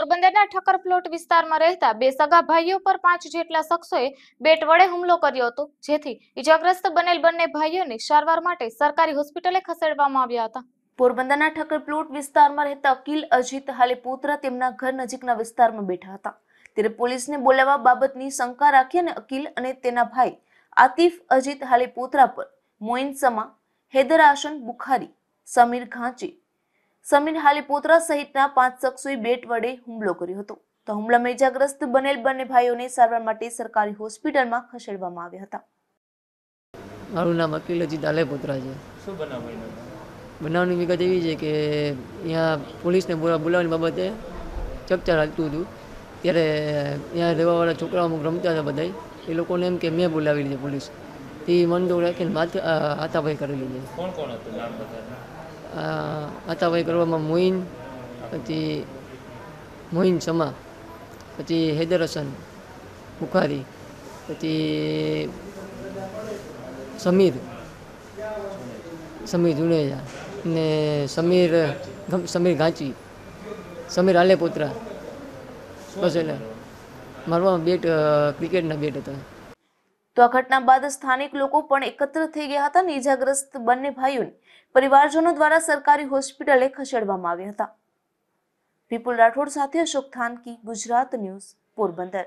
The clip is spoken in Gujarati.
પોરબંદરના ઠક્કર પ્લોટ વિસ્તારમાં રહેતા બે સગા ભાઈઓ પર પાંચ જેટલા શખ્સોએ બેટ વડે હુમલો કર્યો હતો જેથી ઇજાગ્રસ્ત બનેલ બંને ભાઈઓને સારવાર માટે સરકારી હોસ્પિટલે ખસેડવામાં આવ્યા હતા પોરબંદરના ઠક્કર પ્લોટ વિસ્તારમાં રહેતા અકિલ અજીત હાલે પુત્ર તેમના ઘર નજીકના વિસ્તારમાં બેઠા હતા ત્યારે પોલીસને બોલાવવા બાબતની શંકા રાખી અને અકિલ અને તેના ભાઈ આતિફ અજીત હાલે પોતરા પર મોઇન સમા હેદર આશન બુખારી સમીર ઘાંચી સમીર હાલે સહિતના પાંચ શખ્સોએ બેટ વડે હુમલો કર્યો હતો તો હુમલામાં ઇજાગ્રસ્ત બનેલ બંને ભાઈઓને સારવાર માટે સરકારી હોસ્પિટલમાં ખસેડવામાં આવ્યા હતા મારું નામ અકીલ અજીત આલેપોત્રા છે બનાવની વિગત એવી છે કે અહીંયા પોલીસને બોલાવવાની બાબતે ચકચાર હાલતું હતું ત્યારે અહીંયા રહેવાવાળા છોકરાઓ રમતા હતા બધા એ લોકોને એમ કે મેં બોલાવી છે પોલીસ એ મન દોડ રાખીને હાથાભાઈ કરી લીધી કોણ કોણ હતું આતાવાઈ કરવામાં મોઈન પછી મોઈન સમા પછી હૈદર હસન બુખારી પછી સમીર સમીર જુનેજા ને સમીર સમીર ઘાંચી સમીર આલેપોત્રા બસ એટલે મારવામાં બેટ ક્રિકેટના બેટ હતા તો આ ઘટના બાદ સ્થાનિક લોકો પણ એકત્ર થઈ ગયા હતા અને ઈજાગ્રસ્ત બંને ભાઈઓને પરિવારજનો દ્વારા સરકારી હોસ્પિટલે ખસેડવામાં આવ્યા હતા વિપુલ રાઠોડ સાથે અશોક થાનકી ગુજરાત ન્યૂઝ પોરબંદર